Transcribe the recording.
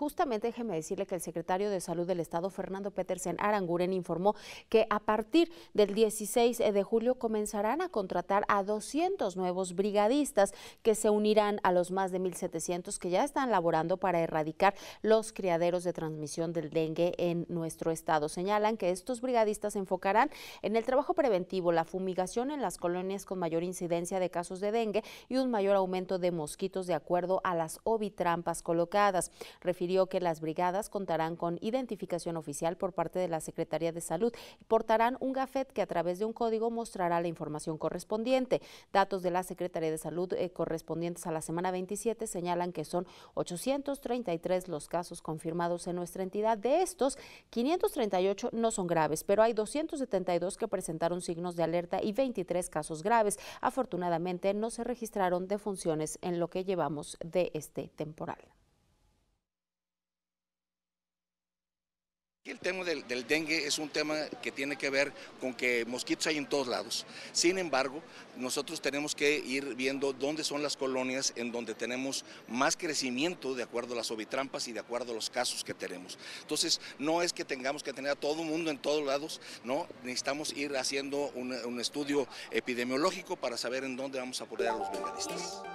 Justamente déjeme decirle que el secretario de Salud del Estado, Fernando Petersen Aranguren, informó que a partir del 16 de julio comenzarán a contratar a 200 nuevos brigadistas que se unirán a los más de 1.700 que ya están laborando para erradicar los criaderos de transmisión del dengue en nuestro estado. Señalan que estos brigadistas enfocarán en el trabajo preventivo, la fumigación en las colonias con mayor incidencia de casos de dengue y un mayor aumento de mosquitos de acuerdo a las ovitrampas colocadas que las brigadas contarán con identificación oficial por parte de la Secretaría de Salud y portarán un gafet que a través de un código mostrará la información correspondiente. Datos de la Secretaría de Salud eh, correspondientes a la semana 27 señalan que son 833 los casos confirmados en nuestra entidad. De estos, 538 no son graves, pero hay 272 que presentaron signos de alerta y 23 casos graves. Afortunadamente, no se registraron defunciones en lo que llevamos de este temporal. El tema del, dengue es un tema que tiene que ver con que mosquitos hay en todos lados. Sin embargo, nosotros tenemos que ir viendo dónde son las colonias en donde tenemos más crecimiento de acuerdo a las ovitrampas y de acuerdo a los casos que tenemos. Entonces, no es que tengamos que tener a todo el mundo en todos lados, no, necesitamos ir haciendo un, estudio epidemiológico para saber en dónde vamos a poner a los brigadistas.